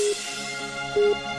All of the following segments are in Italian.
Thank you.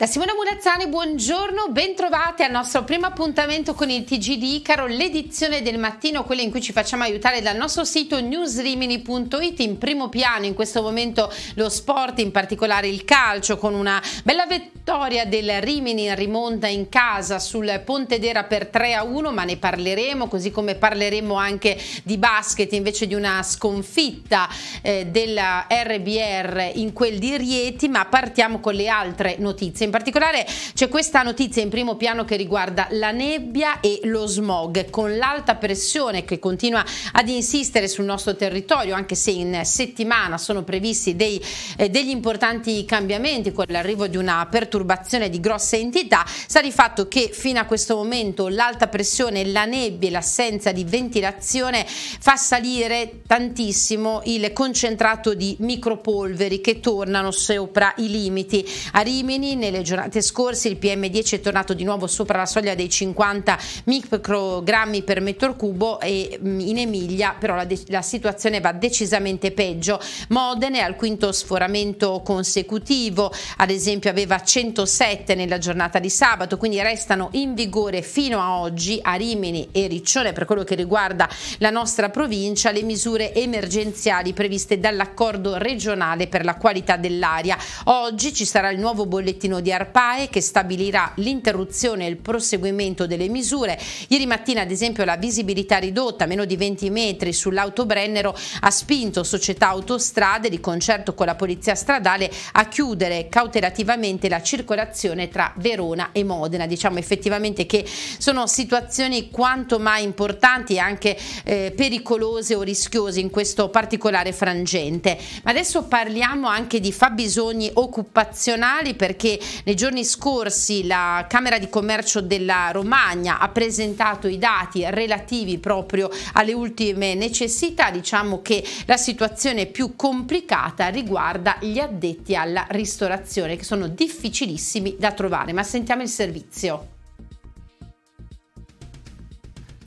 Da Simona Mulazzani, buongiorno, bentrovate al nostro primo appuntamento con il TG di Icaro, l'edizione del mattino, quella in cui ci facciamo aiutare dal nostro sito newsrimini.it, in primo piano in questo momento lo sport, in particolare il calcio, con una bella vittoria del Rimini in rimonta in casa sul Pontedera per 3 a 1, ma ne parleremo, così come parleremo anche di basket invece di una sconfitta eh, della RBR in quel di Rieti, ma partiamo con le altre notizie in particolare c'è questa notizia in primo piano che riguarda la nebbia e lo smog con l'alta pressione che continua ad insistere sul nostro territorio anche se in settimana sono previsti dei, eh, degli importanti cambiamenti con l'arrivo di una perturbazione di grossa entità sta di fatto che fino a questo momento l'alta pressione, la nebbia e l'assenza di ventilazione fa salire tantissimo il concentrato di micropolveri che tornano sopra i limiti. A Rimini nelle nelle giornate scorse il PM10 è tornato di nuovo sopra la soglia dei 50 microgrammi per metro cubo e mm, in Emilia però la, de- la situazione va decisamente peggio. Modena è al quinto sforamento consecutivo, ad esempio aveva 107 nella giornata di sabato, quindi restano in vigore fino a oggi a Rimini e Riccione per quello che riguarda la nostra provincia le misure emergenziali previste dall'accordo regionale per la qualità dell'aria. Oggi ci sarà il nuovo bollettino di di Arpae che stabilirà l'interruzione e il proseguimento delle misure. Ieri mattina ad esempio la visibilità ridotta, meno di 20 metri sull'auto Brennero ha spinto società autostrade di concerto con la polizia stradale a chiudere cautelativamente la circolazione tra Verona e Modena. Diciamo effettivamente che sono situazioni quanto mai importanti e anche eh, pericolose o rischiose in questo particolare frangente. Ma adesso parliamo anche di fabbisogni occupazionali perché nei giorni scorsi la Camera di Commercio della Romagna ha presentato i dati relativi proprio alle ultime necessità. Diciamo che la situazione più complicata riguarda gli addetti alla ristorazione che sono difficilissimi da trovare, ma sentiamo il servizio.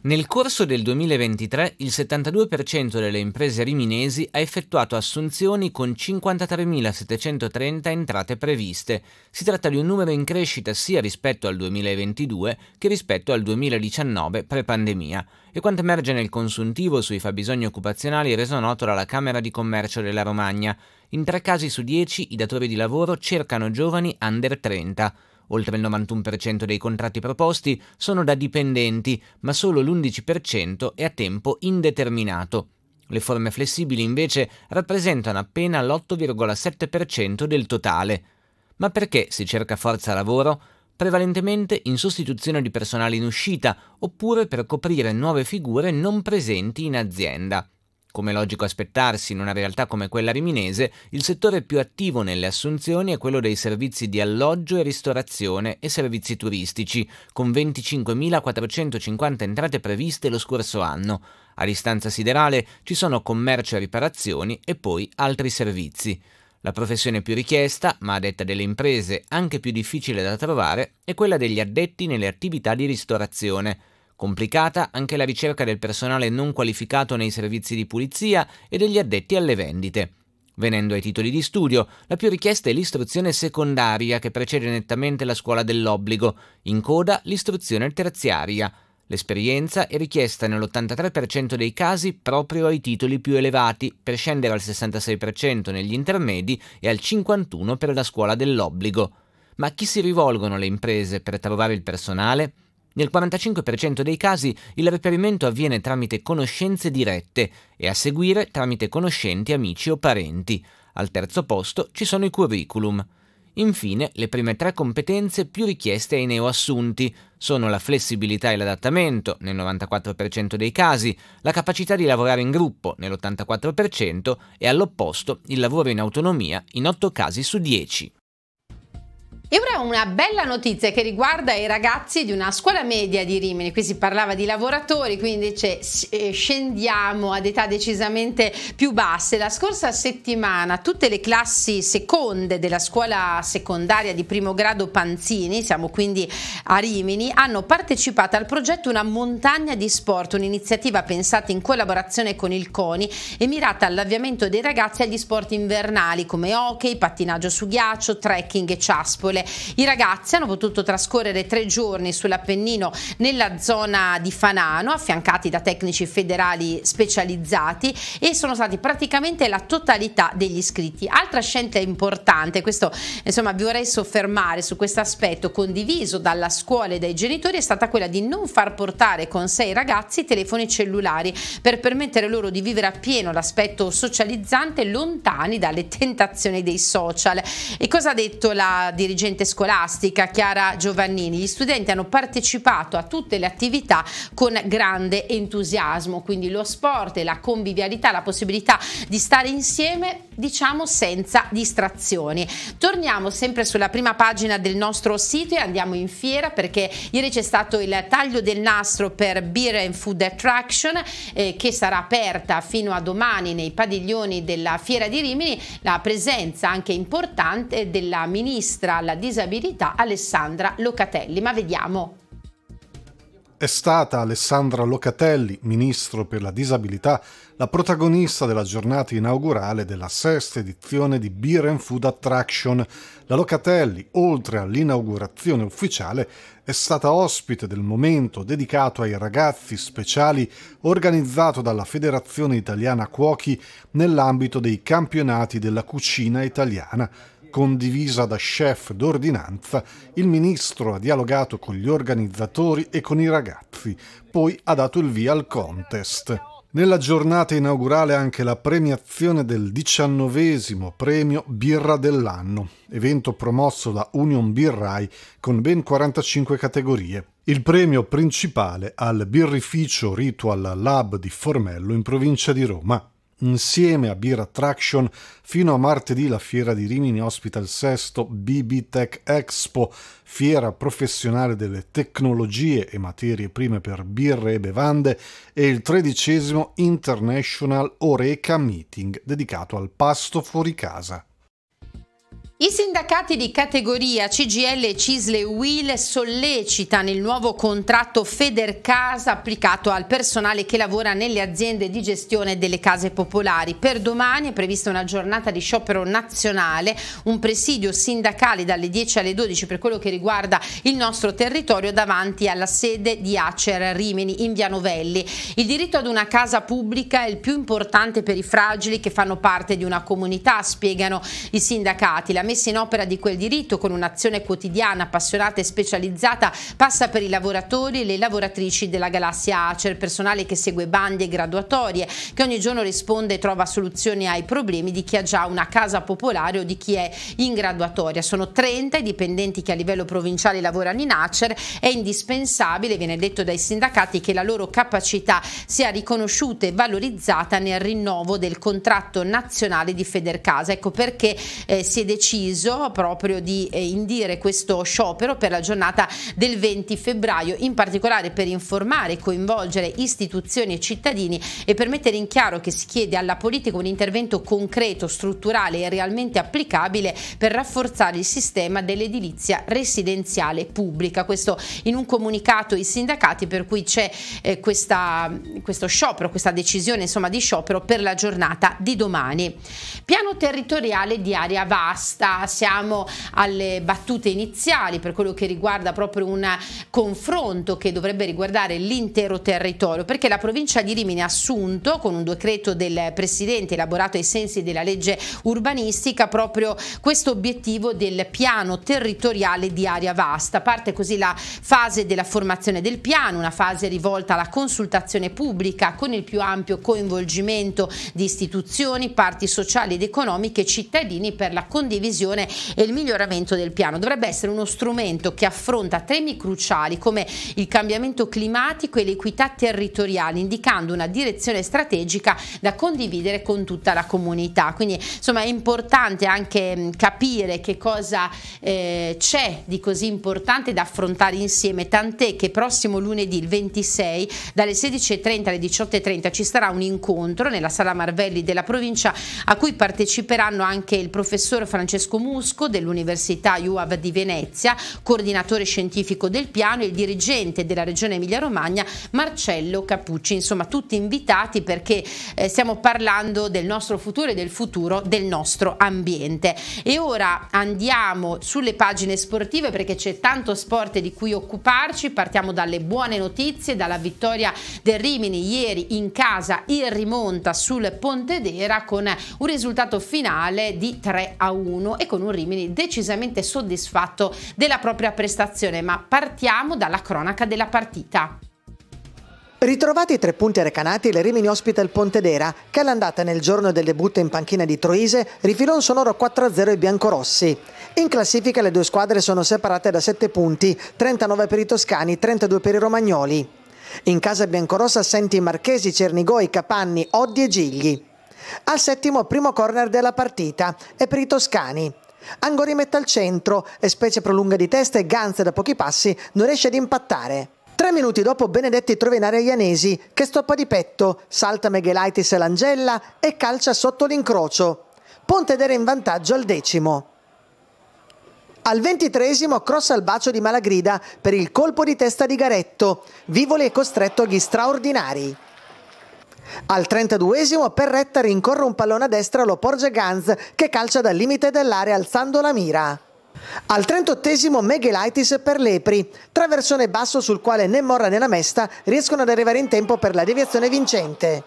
Nel corso del 2023 il 72% delle imprese riminesi ha effettuato assunzioni con 53.730 entrate previste. Si tratta di un numero in crescita sia rispetto al 2022 che rispetto al 2019 pre-pandemia. E quanto emerge nel consuntivo sui fabbisogni occupazionali reso noto dalla Camera di Commercio della Romagna. In tre casi su dieci i datori di lavoro cercano giovani under 30. Oltre il 91% dei contratti proposti sono da dipendenti, ma solo l'11% è a tempo indeterminato. Le forme flessibili invece rappresentano appena l'8,7% del totale. Ma perché si cerca forza lavoro? Prevalentemente in sostituzione di personale in uscita oppure per coprire nuove figure non presenti in azienda. Come logico aspettarsi in una realtà come quella riminese, il settore più attivo nelle assunzioni è quello dei servizi di alloggio e ristorazione e servizi turistici, con 25.450 entrate previste lo scorso anno. A distanza siderale ci sono commercio e riparazioni e poi altri servizi. La professione più richiesta, ma a detta delle imprese anche più difficile da trovare, è quella degli addetti nelle attività di ristorazione. Complicata anche la ricerca del personale non qualificato nei servizi di pulizia e degli addetti alle vendite. Venendo ai titoli di studio, la più richiesta è l'istruzione secondaria che precede nettamente la scuola dell'obbligo, in coda l'istruzione terziaria. L'esperienza è richiesta nell'83% dei casi proprio ai titoli più elevati, per scendere al 66% negli intermedi e al 51% per la scuola dell'obbligo. Ma a chi si rivolgono le imprese per trovare il personale? Nel 45% dei casi il reperimento avviene tramite conoscenze dirette e a seguire tramite conoscenti, amici o parenti. Al terzo posto ci sono i curriculum. Infine, le prime tre competenze più richieste ai neoassunti sono la flessibilità e l'adattamento, nel 94% dei casi, la capacità di lavorare in gruppo, nell'84%, e all'opposto il lavoro in autonomia, in 8 casi su 10. E ora una bella notizia che riguarda i ragazzi di una scuola media di Rimini, qui si parlava di lavoratori, quindi invece eh, scendiamo ad età decisamente più basse. La scorsa settimana tutte le classi seconde della scuola secondaria di primo grado Panzini, siamo quindi a Rimini, hanno partecipato al progetto Una montagna di sport, un'iniziativa pensata in collaborazione con il CONI e mirata all'avviamento dei ragazzi agli sport invernali come hockey, pattinaggio su ghiaccio, trekking e ciaspole. I ragazzi hanno potuto trascorrere tre giorni sull'Appennino nella zona di Fanano, affiancati da tecnici federali specializzati e sono stati praticamente la totalità degli iscritti. Altra scelta importante, questo insomma vi vorrei soffermare su questo aspetto condiviso dalla scuola e dai genitori, è stata quella di non far portare con sé i ragazzi telefoni cellulari per permettere loro di vivere appieno l'aspetto socializzante lontani dalle tentazioni dei social. E cosa ha detto la dirigente dirigente scolastica Chiara Giovannini. Gli studenti hanno partecipato a tutte le attività con grande entusiasmo, quindi lo sport e la convivialità, la possibilità di stare insieme diciamo senza distrazioni. Torniamo sempre sulla prima pagina del nostro sito e andiamo in fiera perché ieri c'è stato il taglio del nastro per Beer and Food Attraction eh, che sarà aperta fino a domani nei padiglioni della fiera di Rimini, la presenza anche importante della ministra la sulla disabilità Alessandra Locatelli, ma vediamo. È stata Alessandra Locatelli, ministro per la disabilità, la protagonista della giornata inaugurale della sesta edizione di Beer and Food Attraction. La Locatelli, oltre all'inaugurazione ufficiale, è stata ospite del momento dedicato ai ragazzi speciali organizzato dalla Federazione Italiana Cuochi nell'ambito dei campionati della cucina italiana condivisa da chef d'ordinanza, il ministro ha dialogato con gli organizzatori e con i ragazzi, poi ha dato il via al contest. Nella giornata inaugurale anche la premiazione del diciannovesimo premio Birra dell'anno, evento promosso da Union Birrai con ben 45 categorie. Il premio principale al birrificio Ritual Lab di Formello in provincia di Roma insieme a Beer Attraction fino a martedì la fiera di Rimini ospita il sesto BB Tech Expo, fiera professionale delle tecnologie e materie prime per birre e bevande e il tredicesimo International Oreca Meeting dedicato al pasto fuori casa. I sindacati di categoria CGL, e Cisle Will sollecitano il nuovo contratto Federcasa applicato al personale che lavora nelle aziende di gestione delle case popolari. Per domani è prevista una giornata di sciopero nazionale, un presidio sindacale dalle 10 alle 12 per quello che riguarda il nostro territorio davanti alla sede di Acer Rimini in Via Novelli. Il diritto ad una casa pubblica è il più importante per i fragili che fanno parte di una comunità, spiegano i sindacati. La messa in opera di quel diritto con un'azione quotidiana, appassionata e specializzata passa per i lavoratori e le lavoratrici della galassia Acer, personale che segue bandi e graduatorie, che ogni giorno risponde e trova soluzioni ai problemi di chi ha già una casa popolare o di chi è in graduatoria. Sono 30 i dipendenti che a livello provinciale lavorano in Acer, è indispensabile, viene detto dai sindacati, che la loro capacità sia riconosciuta e valorizzata nel rinnovo del contratto nazionale di Federcasa. Ecco perché eh, si è deciso deciso proprio di eh, indire questo sciopero per la giornata del 20 febbraio, in particolare per informare e coinvolgere istituzioni e cittadini e per mettere in chiaro che si chiede alla politica un intervento concreto, strutturale e realmente applicabile per rafforzare il sistema dell'edilizia residenziale pubblica. Questo in un comunicato ai sindacati per cui c'è eh, questa, questo sciopero, questa decisione insomma, di sciopero per la giornata di domani. Piano territoriale di area vasta questa siamo alle battute iniziali per quello che riguarda proprio un confronto che dovrebbe riguardare l'intero territorio perché la provincia di Rimini ha assunto con un decreto del Presidente elaborato ai sensi della legge urbanistica proprio questo obiettivo del piano territoriale di area vasta. Parte così la fase della formazione del piano, una fase rivolta alla consultazione pubblica con il più ampio coinvolgimento di istituzioni, parti sociali ed economiche e cittadini per la condivisione revisione e il miglioramento del piano. Dovrebbe essere uno strumento che affronta temi cruciali come il cambiamento climatico e l'equità territoriale, indicando una direzione strategica da condividere con tutta la comunità. Quindi insomma è importante anche mm, capire che cosa eh, c'è di così importante da affrontare insieme, tant'è che prossimo lunedì, il 26, dalle 16.30 alle 18.30 ci sarà un incontro nella sala Marvelli della provincia a cui parteciperanno anche il professor Francesco Francesco Musco dell'Università UAV di Venezia, coordinatore scientifico del piano e il dirigente della Regione Emilia-Romagna Marcello Capucci. Insomma, tutti invitati perché eh, stiamo parlando del nostro futuro e del futuro del nostro ambiente. E ora andiamo sulle pagine sportive perché c'è tanto sport di cui occuparci. Partiamo dalle buone notizie, dalla vittoria del Rimini ieri in casa in rimonta sul Pontedera con un risultato finale di 3 a 1 e con un Rimini decisamente soddisfatto della propria prestazione, ma partiamo dalla cronaca della partita. Ritrovati i tre punti recanati, il Rimini ospita il Pontedera, che all'andata nel giorno del debutto in panchina di Troise rifilò un sonoro 4-0 ai biancorossi. In classifica le due squadre sono separate da 7 punti, 39 per i toscani, 32 per i romagnoli. In casa biancorossa senti i marchesi, Cernigoi, Capanni, Oddi e Gigli. Al settimo primo corner della partita è per i toscani. Angorimetta al centro e specie prolunga di testa e Ganze da pochi passi non riesce ad impattare. Tre minuti dopo Benedetti trova in area Ianesi che stoppa di petto, salta Meghelaitis e Langella e calcia sotto l'incrocio. Ponte d'era in vantaggio al decimo. Al ventitresimo cross al bacio di Malagrida per il colpo di testa di Garetto. Vivoli è costretto agli straordinari. Al 32esimo Perretta rincorre un pallone a destra lo porge Ganz che calcia dal limite dell'area alzando la mira. Al 38esimo Meghelaitis per Lepri, traversone basso sul quale né Morra né la Mesta riescono ad arrivare in tempo per la deviazione vincente.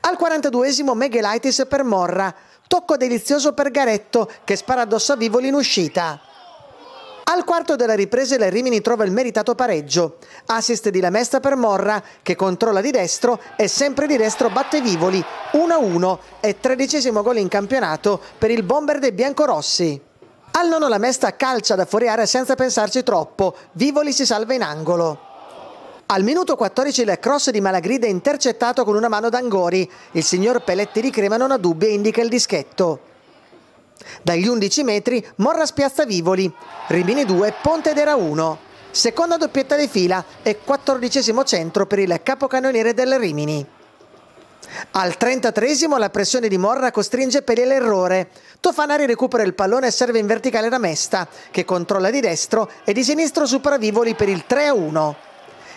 Al 42esimo Meghelaitis per Morra, tocco delizioso per Garetto che spara addosso a Vivoli in uscita. Al quarto della ripresa la Rimini trova il meritato pareggio. Assist di Lamesta per Morra che controlla di destro e sempre di destro batte Vivoli 1-1 e tredicesimo gol in campionato per il bomber dei biancorossi. Al nono Lamesta calcia da fuori area senza pensarci troppo, Vivoli si salva in angolo. Al minuto 14 il cross di Malagrida è intercettato con una mano d'Angori, il signor Pelletti di Crema non ha dubbi e indica il dischetto. Dagli 11 metri Morra spiazza Vivoli, Rimini 2 Pontedera 1. Seconda doppietta di fila e quattordicesimo centro per il capocannoniere del Rimini. Al 33 la pressione di Morra costringe per l'errore. Tofanari recupera il pallone e serve in verticale da Mesta, che controlla di destro e di sinistro supera Vivoli per il 3-1.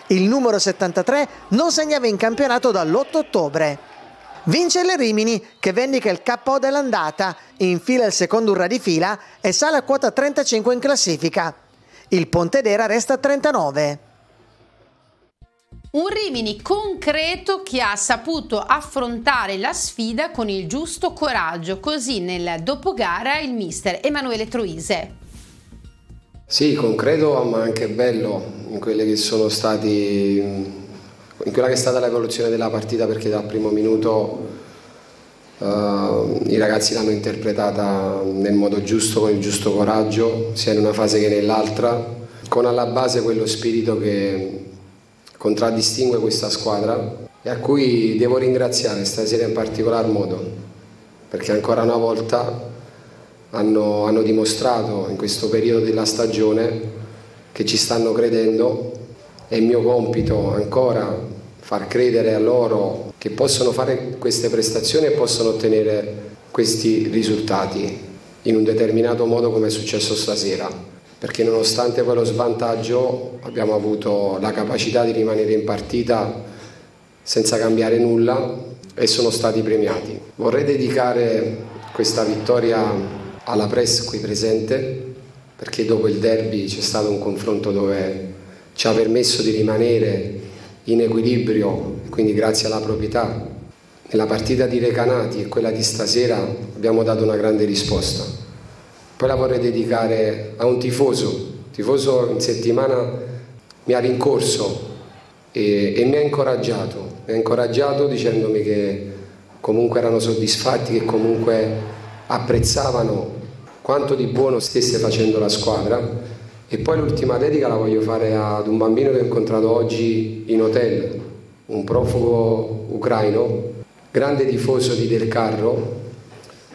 Il numero 73 non segnava in campionato dall'8 ottobre. Vince il Rimini che vendica il KO dell'andata, infila il secondo urra di fila e sale a quota 35 in classifica. Il Pontedera resta a 39. Un Rimini concreto che ha saputo affrontare la sfida con il giusto coraggio, così nel dopogara il mister Emanuele Truise. Sì, concreto ma anche bello in quelli che sono stati in quella che è stata l'evoluzione della partita perché dal primo minuto Uh, i ragazzi l'hanno interpretata nel modo giusto, con il giusto coraggio, sia in una fase che nell'altra, con alla base quello spirito che contraddistingue questa squadra e a cui devo ringraziare stasera in particolar modo, perché ancora una volta hanno, hanno dimostrato in questo periodo della stagione che ci stanno credendo è mio compito ancora far credere a loro che possono fare queste prestazioni e possono ottenere questi risultati in un determinato modo come è successo stasera, perché nonostante quello svantaggio abbiamo avuto la capacità di rimanere in partita senza cambiare nulla e sono stati premiati. Vorrei dedicare questa vittoria alla press qui presente perché dopo il derby c'è stato un confronto dove ci ha permesso di rimanere in equilibrio, quindi grazie alla proprietà. Nella partita di Recanati e quella di stasera abbiamo dato una grande risposta. Poi la vorrei dedicare a un tifoso, il tifoso in settimana mi ha rincorso e, e mi ha incoraggiato, mi ha incoraggiato dicendomi che comunque erano soddisfatti, che comunque apprezzavano quanto di buono stesse facendo la squadra e poi l'ultima dedica la voglio fare ad un bambino che ho incontrato oggi in hotel, un profugo ucraino, grande tifoso di Del Carro,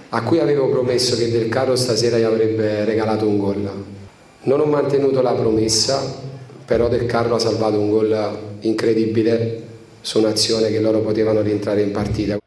a cui avevo promesso che Del Carro stasera gli avrebbe regalato un gol. Non ho mantenuto la promessa, però Del Carro ha salvato un gol incredibile su un'azione che loro potevano rientrare in partita.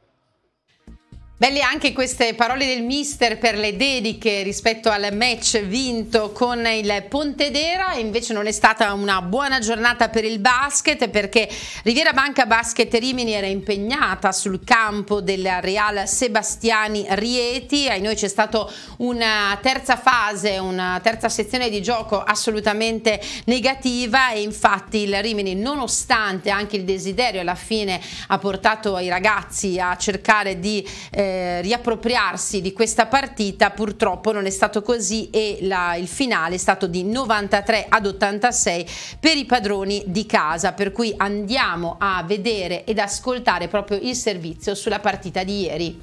Belle anche queste parole del mister per le dediche rispetto al match vinto con il Pontedera, invece non è stata una buona giornata per il basket perché Riviera Banca Basket Rimini era impegnata sul campo del Real Sebastiani Rieti, ai noi c'è stata una terza fase, una terza sezione di gioco assolutamente negativa e infatti il Rimini nonostante anche il desiderio alla fine ha portato i ragazzi a cercare di eh, eh, riappropriarsi di questa partita purtroppo non è stato così e la, il finale è stato di 93 ad 86 per i padroni di casa per cui andiamo a vedere ed ascoltare proprio il servizio sulla partita di ieri.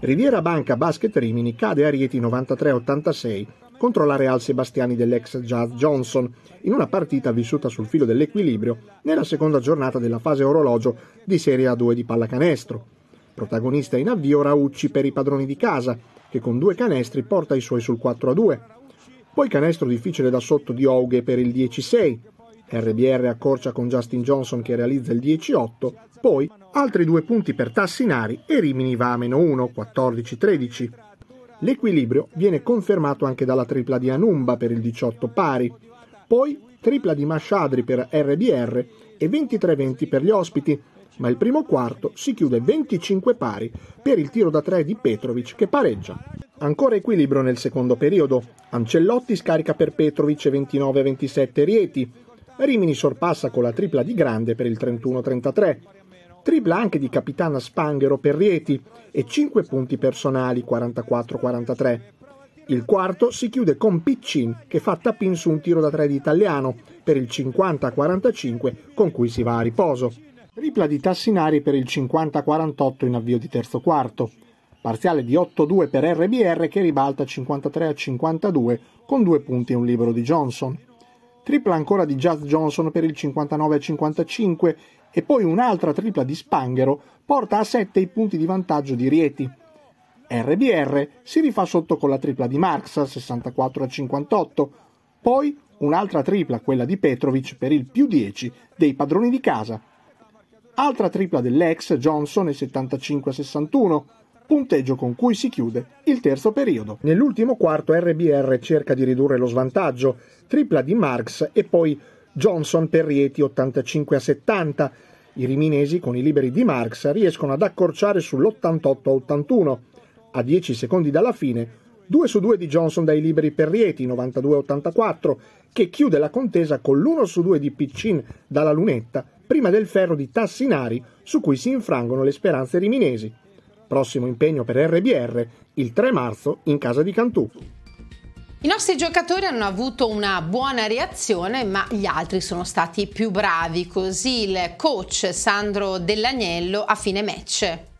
Riviera Banca Basket Rimini cade a Rieti 93-86 contro la Real Sebastiani dell'ex Jazz Johnson in una partita vissuta sul filo dell'equilibrio nella seconda giornata della fase orologio di Serie A2 di pallacanestro. Protagonista in avvio Raucci per i padroni di casa, che con due canestri porta i suoi sul 4 a 2. Poi canestro difficile da sotto di Auge per il 10-6. RBR accorcia con Justin Johnson che realizza il 10-8, poi altri due punti per Tassinari e Rimini va a meno 1, 14-13. L'equilibrio viene confermato anche dalla tripla di Anumba per il 18 pari, poi tripla di Masciadri per RBR e 23-20 per gli ospiti, ma il primo quarto si chiude 25 pari per il tiro da 3 di Petrovic che pareggia. Ancora equilibrio nel secondo periodo. Ancellotti scarica per Petrovic 29-27 Rieti. Rimini sorpassa con la tripla di Grande per il 31-33. Tripla anche di capitana Spanghero per Rieti e 5 punti personali 44-43. Il quarto si chiude con Piccin che fa tapin su un tiro da 3 di italiano per il 50-45 con cui si va a riposo. Tripla di Tassinari per il 50-48 in avvio di terzo quarto. Parziale di 8-2 per RBR che ribalta 53-52 con due punti e un libero di Johnson. Tripla ancora di Jazz Johnson per il 59-55 e poi un'altra tripla di Spanghero porta a 7 i punti di vantaggio di Rieti. RBR si rifà sotto con la tripla di Marx 64-58, poi un'altra tripla, quella di Petrovic, per il più 10 dei padroni di casa altra tripla dell'ex Johnson e 75-61, punteggio con cui si chiude il terzo periodo. Nell'ultimo quarto RBR cerca di ridurre lo svantaggio, tripla di Marx e poi Johnson per Rieti 85-70. I riminesi con i liberi di Marx riescono ad accorciare sull'88-81. A 10 secondi dalla fine, 2 su 2 di Johnson dai liberi per Rieti 92-84, che chiude la contesa con l'1 su 2 di Piccin dalla lunetta prima del ferro di Tassinari su cui si infrangono le speranze riminesi. Prossimo impegno per RBR il 3 marzo in casa di Cantù. I nostri giocatori hanno avuto una buona reazione, ma gli altri sono stati più bravi, così il coach Sandro Dell'Agnello a fine match.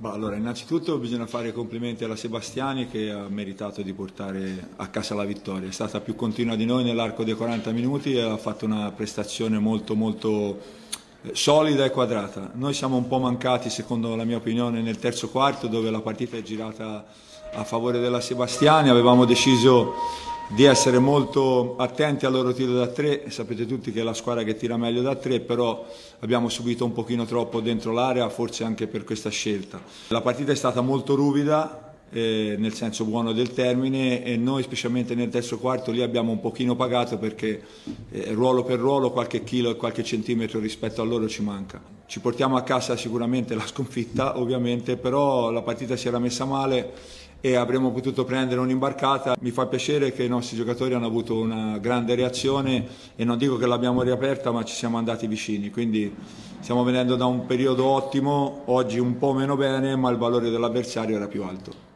Bah, allora, innanzitutto bisogna fare i complimenti alla Sebastiani che ha meritato di portare a casa la vittoria. È stata più continua di noi nell'arco dei 40 minuti e ha fatto una prestazione molto molto eh, solida e quadrata. Noi siamo un po' mancati, secondo la mia opinione, nel terzo quarto dove la partita è girata a favore della Sebastiani. Avevamo deciso di essere molto attenti al loro tiro da tre, sapete tutti che è la squadra che tira meglio da tre, però abbiamo subito un pochino troppo dentro l'area, forse anche per questa scelta. La partita è stata molto ruvida, eh, nel senso buono del termine, e noi specialmente nel terzo quarto lì abbiamo un pochino pagato perché eh, ruolo per ruolo qualche chilo e qualche centimetro rispetto a loro ci manca ci portiamo a casa sicuramente la sconfitta ovviamente, però la partita si era messa male e avremmo potuto prendere un'imbarcata. Mi fa piacere che i nostri giocatori hanno avuto una grande reazione e non dico che l'abbiamo riaperta ma ci siamo andati vicini, quindi stiamo venendo da un periodo ottimo, oggi un po' meno bene ma il valore dell'avversario era più alto.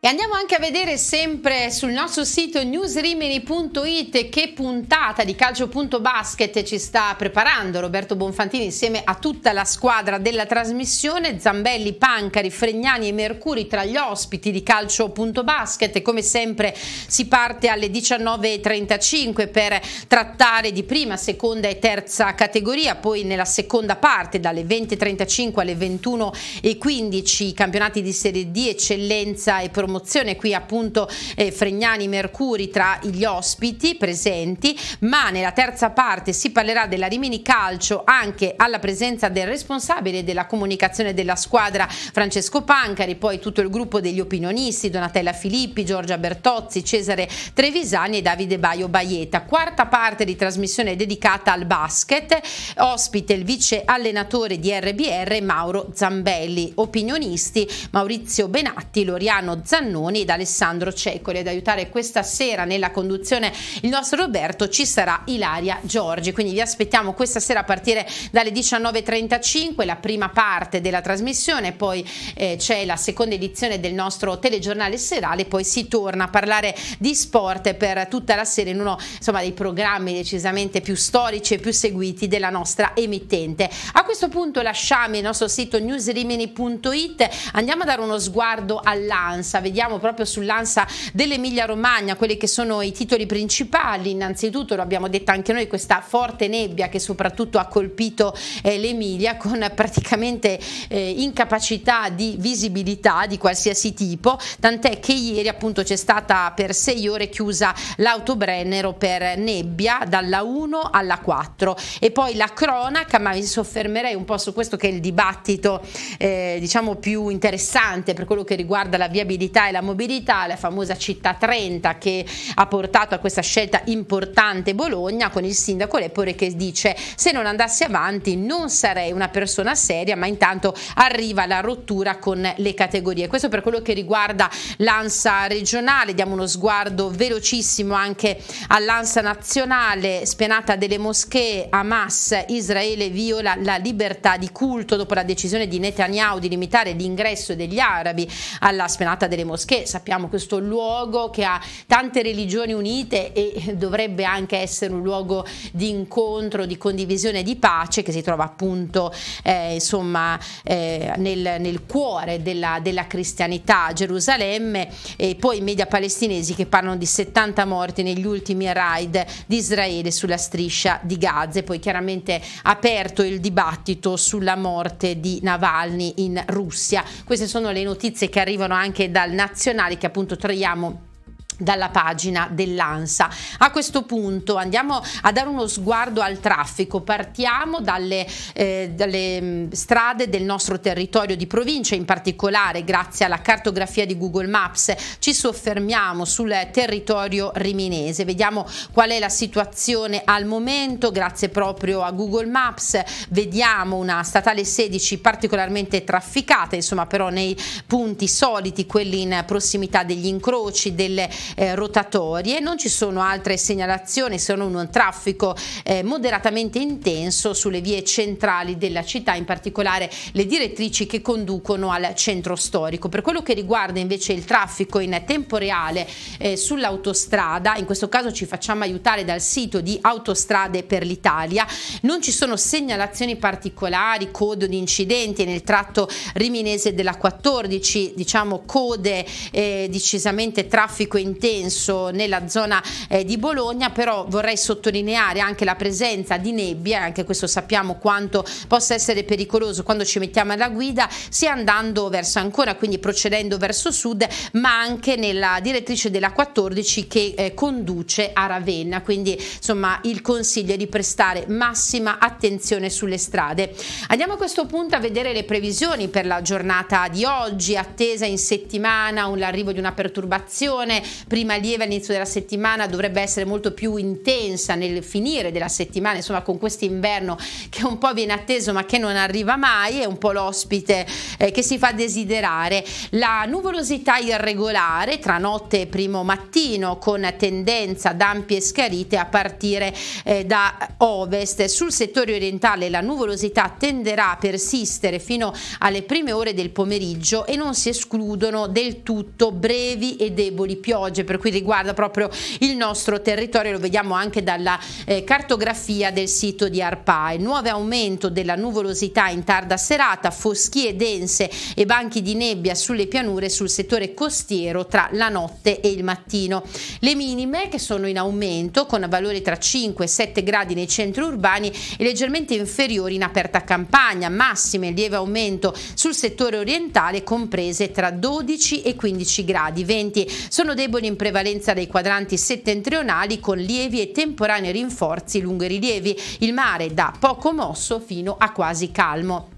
E andiamo anche a vedere sempre sul nostro sito newsrimini.it che puntata di calcio.basket ci sta preparando Roberto Bonfantini insieme a tutta la squadra della trasmissione Zambelli, Pancari, Fregnani e Mercuri tra gli ospiti di calcio.basket come sempre si parte alle 19.35 per trattare di prima, seconda e terza categoria poi nella seconda parte dalle 20.35 alle 21.15 i campionati di Serie D, Eccellenza e Promozione promozione qui appunto eh, Fregnani Mercuri tra gli ospiti presenti, ma nella terza parte si parlerà della Rimini Calcio anche alla presenza del responsabile della comunicazione della squadra Francesco Pancari, poi tutto il gruppo degli opinionisti Donatella Filippi, Giorgia Bertozzi, Cesare Trevisani e Davide Baio Baieta. Quarta parte di trasmissione dedicata al basket, ospite il vice allenatore di RBR Mauro Zambelli, opinionisti Maurizio Benatti, Loriano Zambelli Zannoni ed Alessandro Ceccoli. Ad aiutare questa sera nella conduzione il nostro Roberto ci sarà Ilaria Giorgi. Quindi vi aspettiamo questa sera a partire dalle 19.35, la prima parte della trasmissione, poi eh, c'è la seconda edizione del nostro telegiornale serale, poi si torna a parlare di sport per tutta la sera in uno insomma, dei programmi decisamente più storici e più seguiti della nostra emittente. A questo punto lasciamo il nostro sito newsrimini.it, andiamo a dare uno sguardo all'ANSA, vediamo proprio sull'ansa dell'Emilia Romagna, quelli che sono i titoli principali, innanzitutto lo abbiamo detto anche noi, questa forte nebbia che soprattutto ha colpito eh, l'Emilia con praticamente eh, incapacità di visibilità di qualsiasi tipo, tant'è che ieri appunto c'è stata per sei ore chiusa l'auto Brennero per nebbia dalla 1 alla 4 e poi la cronaca, ma mi soffermerei un po' su questo che è il dibattito eh, diciamo più interessante per quello che riguarda la viabilità e la mobilità, la famosa città 30 che ha portato a questa scelta importante Bologna con il sindaco Lepore che dice se non andassi avanti non sarei una persona seria ma intanto arriva la rottura con le categorie. Questo per quello che riguarda l'ANSA regionale, diamo uno sguardo velocissimo anche all'ANSA nazionale, spianata delle moschee, Hamas, Israele viola la libertà di culto dopo la decisione di Netanyahu di limitare l'ingresso degli arabi alla spianata delle moschee moschee, sappiamo questo luogo che ha tante religioni unite e dovrebbe anche essere un luogo di incontro, di condivisione, di pace che si trova appunto eh, insomma eh, nel, nel, cuore della, della cristianità a Gerusalemme e poi i media palestinesi che parlano di 70 morti negli ultimi raid di Israele sulla striscia di Gaza e poi chiaramente aperto il dibattito sulla morte di Navalny in Russia. Queste sono le notizie che arrivano anche dal nazionali che appunto traiamo dalla pagina dell'ANSA. A questo punto andiamo a dare uno sguardo al traffico, partiamo dalle, eh, dalle strade del nostro territorio di provincia, in particolare grazie alla cartografia di Google Maps ci soffermiamo sul territorio riminese, vediamo qual è la situazione al momento grazie proprio a Google Maps, vediamo una statale 16 particolarmente trafficata, insomma però nei punti soliti, quelli in prossimità degli incroci, delle eh, rotatorie, non ci sono altre segnalazioni se non un traffico eh, moderatamente intenso sulle vie centrali della città, in particolare le direttrici che conducono al centro storico. Per quello che riguarda invece il traffico in tempo reale eh, sull'autostrada, in questo caso ci facciamo aiutare dal sito di Autostrade per l'Italia, non ci sono segnalazioni particolari, code di incidenti nel tratto riminese della 14, diciamo code eh, decisamente traffico intenso intenso nella zona eh, di Bologna, però vorrei sottolineare anche la presenza di nebbia, anche questo sappiamo quanto possa essere pericoloso quando ci mettiamo alla guida, sia andando verso Ancona, quindi procedendo verso sud, ma anche nella direttrice della 14 che eh, conduce a Ravenna, quindi insomma il consiglio è di prestare massima attenzione sulle strade. Andiamo a questo punto a vedere le previsioni per la giornata di oggi, attesa in settimana l'arrivo di una perturbazione prima lieve all'inizio della settimana, dovrebbe essere molto più intensa nel finire della settimana, insomma con questo inverno che un po' viene atteso ma che non arriva mai, è un po' l'ospite eh, che si fa desiderare. La nuvolosità irregolare tra notte e primo mattino con tendenza ad ampie scarite a partire eh, da ovest. Sul settore orientale la nuvolosità tenderà a persistere fino alle prime ore del pomeriggio e non si escludono del tutto brevi e deboli piogge piogge per cui riguarda proprio il nostro territorio, lo vediamo anche dalla eh, cartografia del sito di ARPAE. Nuovo aumento della nuvolosità in tarda serata, foschie dense e banchi di nebbia sulle pianure sul settore costiero tra la notte e il mattino. Le minime che sono in aumento con valori tra 5 e 7 gradi nei centri urbani e leggermente inferiori in aperta campagna, massime in lieve aumento sul settore orientale comprese tra 12 e 15 gradi. Venti sono deboli in prevalenza dei quadranti settentrionali con lievi e temporanei rinforzi lungo i rilievi. Il mare da poco mosso fino a quasi calmo.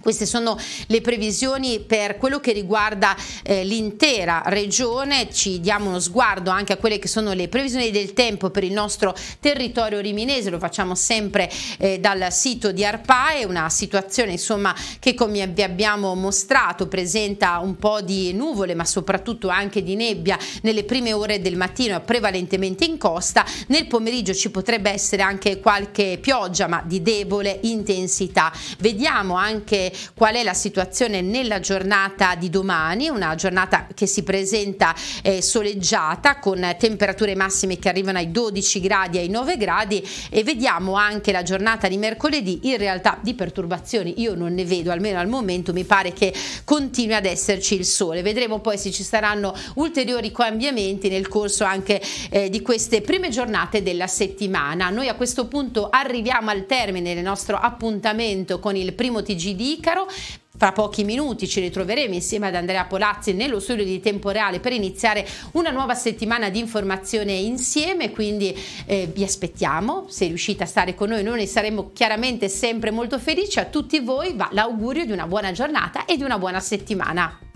Queste sono le previsioni per quello che riguarda eh, l'intera regione, ci diamo uno sguardo anche a quelle che sono le previsioni del tempo per il nostro territorio riminese, lo facciamo sempre eh, dal sito di Arpae, una situazione insomma che come vi abbiamo mostrato presenta un po' di nuvole ma soprattutto anche di nebbia nelle prime ore del mattino prevalentemente in costa, nel pomeriggio ci potrebbe essere anche qualche pioggia ma di debole intensità. Vediamo anche qual è la situazione nella giornata di domani, una giornata che si presenta eh, soleggiata con temperature massime che arrivano ai 12 gradi, ai 9 gradi e vediamo anche la giornata di mercoledì in realtà di perturbazioni io non ne vedo, almeno al momento mi pare che continui ad esserci il sole, vedremo poi se ci saranno ulteriori cambiamenti nel corso anche eh, di queste prime giornate della settimana. Noi a questo punto arriviamo al termine del nostro appuntamento con il primo TGD Icaro. Fra pochi minuti ci ritroveremo insieme ad Andrea Polazzi nello studio di Tempo Reale per iniziare una nuova settimana di informazione insieme, quindi eh, vi aspettiamo, se riuscite a stare con noi noi ne saremo chiaramente sempre molto felici, a tutti voi va l'augurio di una buona giornata e di una buona settimana.